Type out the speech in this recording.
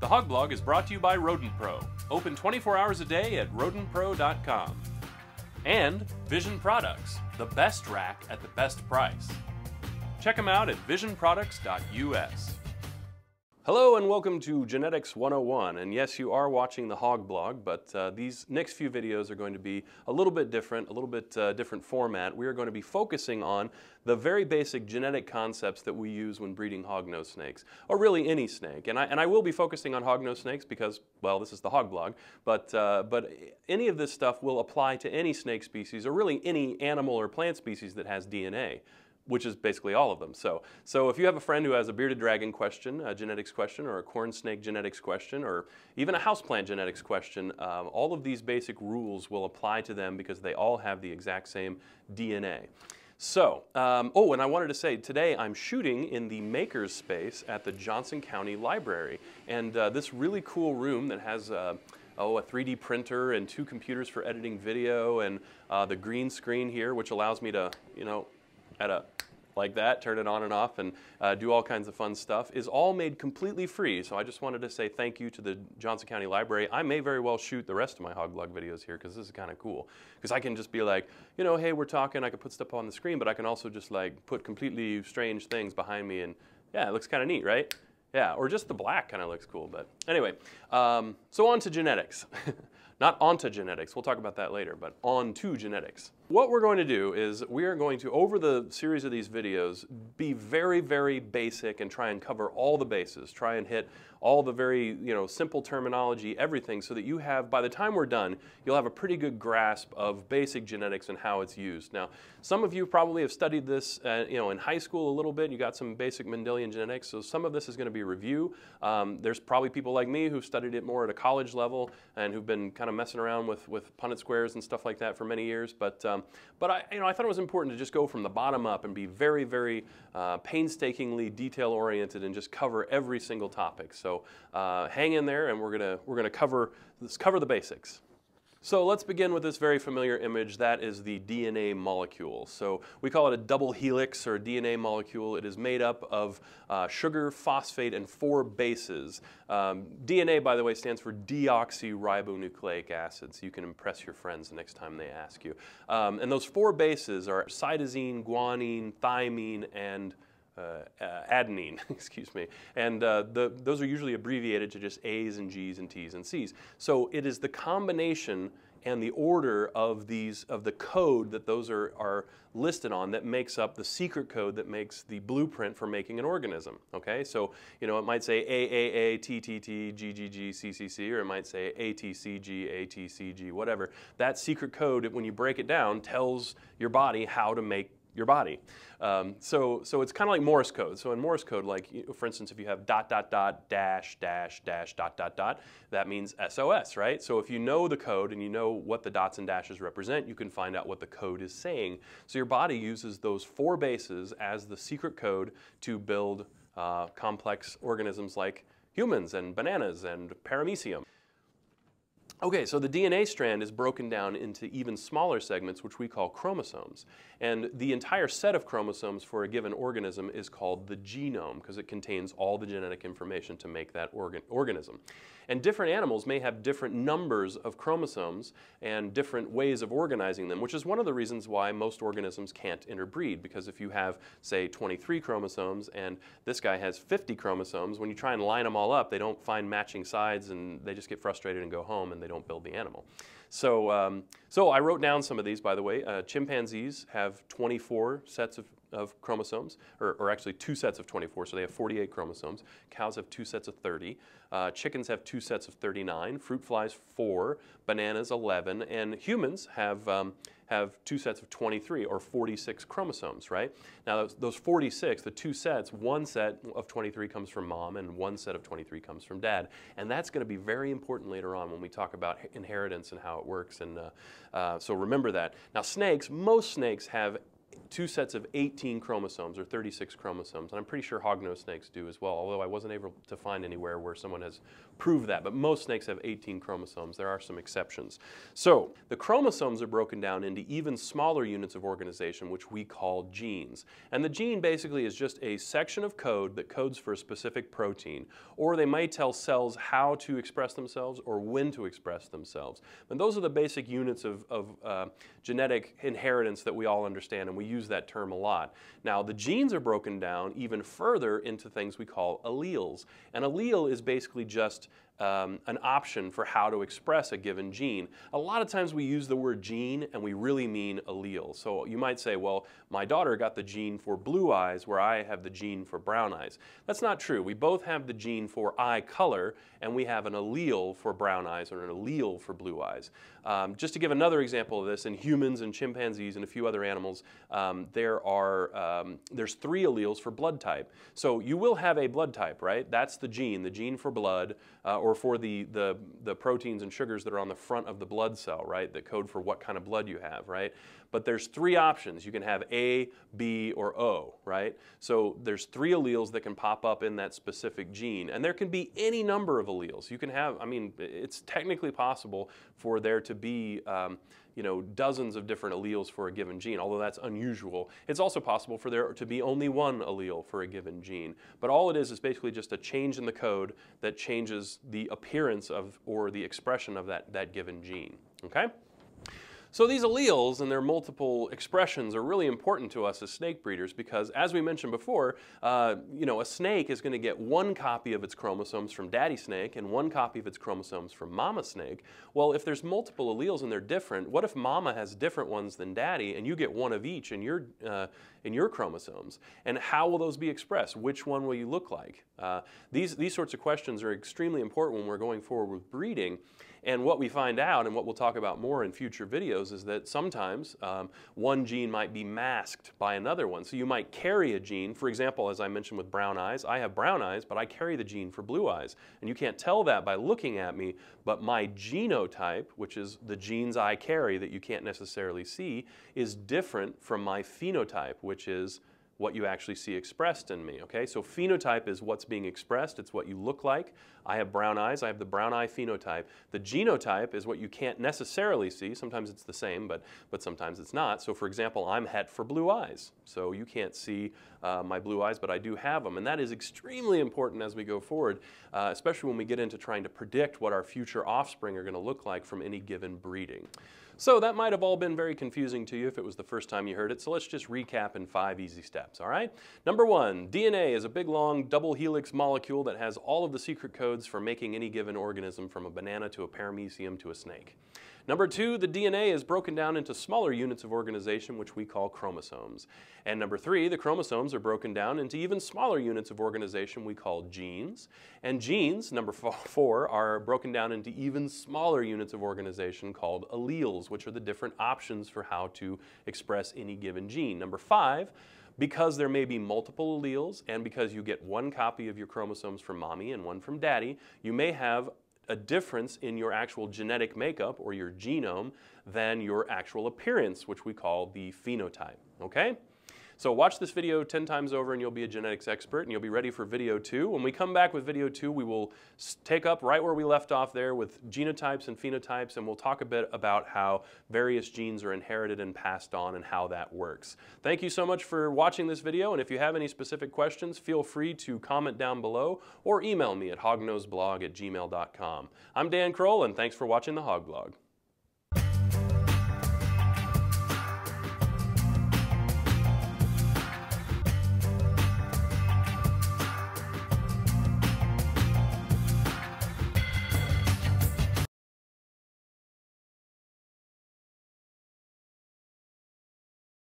The Hog Blog is brought to you by Rodent Pro, open 24 hours a day at rodentpro.com. And Vision Products, the best rack at the best price. Check them out at visionproducts.us. Hello and welcome to Genetics 101. And yes, you are watching the Hog Blog, but uh, these next few videos are going to be a little bit different, a little bit uh, different format. We are going to be focusing on the very basic genetic concepts that we use when breeding hognose snakes, or really any snake. And I, and I will be focusing on hognose snakes because, well, this is the Hog Blog, but, uh, but any of this stuff will apply to any snake species, or really any animal or plant species that has DNA which is basically all of them. So, so if you have a friend who has a bearded dragon question, a genetics question, or a corn snake genetics question, or even a houseplant genetics question, um, all of these basic rules will apply to them because they all have the exact same DNA. So, um, oh, and I wanted to say today I'm shooting in the makers space at the Johnson County Library. And uh, this really cool room that has uh, oh, a 3D printer and two computers for editing video and uh, the green screen here, which allows me to, you know, at a like that, turn it on and off, and uh, do all kinds of fun stuff, is all made completely free. So I just wanted to say thank you to the Johnson County Library. I may very well shoot the rest of my hog log videos here because this is kind of cool. Because I can just be like, you know, hey, we're talking, I can put stuff on the screen, but I can also just like put completely strange things behind me and yeah, it looks kind of neat, right? Yeah, or just the black kind of looks cool, but anyway. Um, so on to genetics. Not onto genetics, we'll talk about that later, but on to genetics. What we're going to do is we are going to, over the series of these videos, be very, very basic and try and cover all the bases, try and hit all the very you know simple terminology, everything, so that you have, by the time we're done, you'll have a pretty good grasp of basic genetics and how it's used. Now, some of you probably have studied this uh, you know, in high school a little bit. You got some basic Mendelian genetics, so some of this is going to be review. Um, there's probably people like me who've studied it more at a college level and who've been kind of messing around with, with Punnett squares and stuff like that for many years, but um, um, but I, you know, I thought it was important to just go from the bottom up and be very, very uh, painstakingly detail oriented and just cover every single topic. So uh, hang in there, and we're gonna we're gonna cover let's cover the basics. So let's begin with this very familiar image. That is the DNA molecule. So we call it a double helix or DNA molecule. It is made up of uh, sugar, phosphate, and four bases. Um, DNA, by the way, stands for deoxyribonucleic acid. So you can impress your friends the next time they ask you. Um, and those four bases are cytosine, guanine, thymine, and uh, uh, adenine, excuse me. And uh, the, those are usually abbreviated to just A's and G's and T's and C's. So it is the combination and the order of these of the code that those are, are listed on that makes up the secret code that makes the blueprint for making an organism. Okay, so you know it might say A A A T T T G G G C C C, or it might say A T C G A T C G, whatever. That secret code, when you break it down, tells your body how to make your body. Um, so, so it's kind of like Morse code. So in Morse code, like for instance, if you have dot dot dot dash dash dash dot dot dot, that means SOS, right? So if you know the code and you know what the dots and dashes represent, you can find out what the code is saying. So your body uses those four bases as the secret code to build uh, complex organisms like humans and bananas and paramecium. Okay, so the DNA strand is broken down into even smaller segments, which we call chromosomes. And the entire set of chromosomes for a given organism is called the genome, because it contains all the genetic information to make that organ organism. And different animals may have different numbers of chromosomes and different ways of organizing them, which is one of the reasons why most organisms can't interbreed, because if you have, say, 23 chromosomes and this guy has 50 chromosomes, when you try and line them all up, they don't find matching sides and they just get frustrated and go home and they don't build the animal. So, um, so I wrote down some of these, by the way. Uh, chimpanzees have 24 sets of of chromosomes, or, or, actually two sets of 24, so they have 48 chromosomes. Cows have two sets of 30. Uh, chickens have two sets of 39. Fruit flies, four. Bananas, 11. And humans have, um, have two sets of 23, or 46 chromosomes, right? Now, those, those 46, the two sets, one set of 23 comes from mom, and one set of 23 comes from dad. And that's going to be very important later on when we talk about inheritance and how it works. And uh, uh, so remember that. Now, snakes, most snakes have two sets of 18 chromosomes or 36 chromosomes, and I'm pretty sure hognose snakes do as well, although I wasn't able to find anywhere where someone has proved that, but most snakes have 18 chromosomes. There are some exceptions. So the chromosomes are broken down into even smaller units of organization, which we call genes. And the gene basically is just a section of code that codes for a specific protein, or they might tell cells how to express themselves or when to express themselves. And those are the basic units of, of uh, genetic inheritance that we all understand and we use that term a lot. Now, the genes are broken down even further into things we call alleles. An allele is basically just um, an option for how to express a given gene. A lot of times we use the word gene and we really mean allele. So you might say, well, my daughter got the gene for blue eyes where I have the gene for brown eyes. That's not true. We both have the gene for eye color and we have an allele for brown eyes or an allele for blue eyes. Um, just to give another example of this, in humans and chimpanzees and a few other animals, um, there are, um, there's three alleles for blood type. So you will have a blood type, right? That's the gene, the gene for blood uh, or or for the, the, the proteins and sugars that are on the front of the blood cell, right, that code for what kind of blood you have, right? But there's three options. You can have A, B, or O, right? So there's three alleles that can pop up in that specific gene. And there can be any number of alleles. You can have, I mean, it's technically possible for there to be, um, you know, dozens of different alleles for a given gene, although that's unusual. It's also possible for there to be only one allele for a given gene. But all it is is basically just a change in the code that changes the appearance of or the expression of that, that given gene, okay? So these alleles and their multiple expressions are really important to us as snake breeders because, as we mentioned before, uh, you know, a snake is going to get one copy of its chromosomes from daddy snake and one copy of its chromosomes from mama snake. Well, if there's multiple alleles and they're different, what if mama has different ones than daddy and you get one of each in your, uh, in your chromosomes? And how will those be expressed? Which one will you look like? Uh, these, these sorts of questions are extremely important when we're going forward with breeding. And what we find out, and what we'll talk about more in future videos, is that sometimes um, one gene might be masked by another one. So you might carry a gene, for example, as I mentioned with brown eyes, I have brown eyes, but I carry the gene for blue eyes. And you can't tell that by looking at me, but my genotype, which is the genes I carry that you can't necessarily see, is different from my phenotype, which is what you actually see expressed in me, okay? So phenotype is what's being expressed, it's what you look like. I have brown eyes, I have the brown eye phenotype. The genotype is what you can't necessarily see. Sometimes it's the same, but, but sometimes it's not. So for example, I'm het for blue eyes. So you can't see uh, my blue eyes, but I do have them. And that is extremely important as we go forward, uh, especially when we get into trying to predict what our future offspring are gonna look like from any given breeding. So that might have all been very confusing to you if it was the first time you heard it, so let's just recap in five easy steps, all right? Number one, DNA is a big, long, double helix molecule that has all of the secret codes for making any given organism from a banana to a paramecium to a snake. Number two, the DNA is broken down into smaller units of organization, which we call chromosomes. And number three, the chromosomes are broken down into even smaller units of organization we call genes. And genes, number four, are broken down into even smaller units of organization called alleles, which are the different options for how to express any given gene. Number five, because there may be multiple alleles and because you get one copy of your chromosomes from mommy and one from daddy, you may have a difference in your actual genetic makeup or your genome than your actual appearance, which we call the phenotype. Okay? So watch this video 10 times over and you'll be a genetics expert and you'll be ready for video two. When we come back with video two, we will take up right where we left off there with genotypes and phenotypes and we'll talk a bit about how various genes are inherited and passed on and how that works. Thank you so much for watching this video and if you have any specific questions, feel free to comment down below or email me at hognoseblog at gmail.com. I'm Dan Kroll and thanks for watching the Hog Blog.